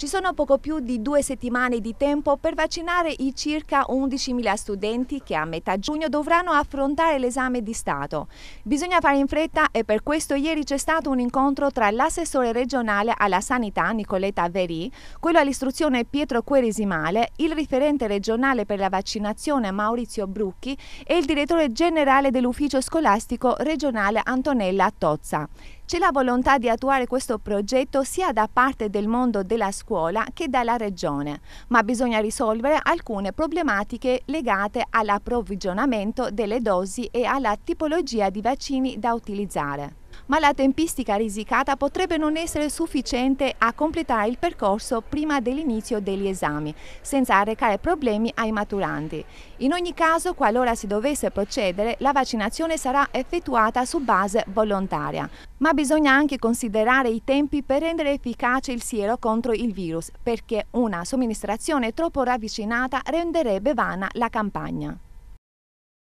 Ci sono poco più di due settimane di tempo per vaccinare i circa 11.000 studenti che a metà giugno dovranno affrontare l'esame di Stato. Bisogna fare in fretta e per questo ieri c'è stato un incontro tra l'assessore regionale alla sanità Nicoletta Verì, quello all'istruzione Pietro Queresimale, il referente regionale per la vaccinazione Maurizio Brucchi e il direttore generale dell'ufficio scolastico regionale Antonella Tozza. C'è la volontà di attuare questo progetto sia da parte del mondo della scuola che dalla regione, ma bisogna risolvere alcune problematiche legate all'approvvigionamento delle dosi e alla tipologia di vaccini da utilizzare ma la tempistica risicata potrebbe non essere sufficiente a completare il percorso prima dell'inizio degli esami, senza arrecare problemi ai maturanti. In ogni caso, qualora si dovesse procedere, la vaccinazione sarà effettuata su base volontaria. Ma bisogna anche considerare i tempi per rendere efficace il siero contro il virus, perché una somministrazione troppo ravvicinata renderebbe vana la campagna.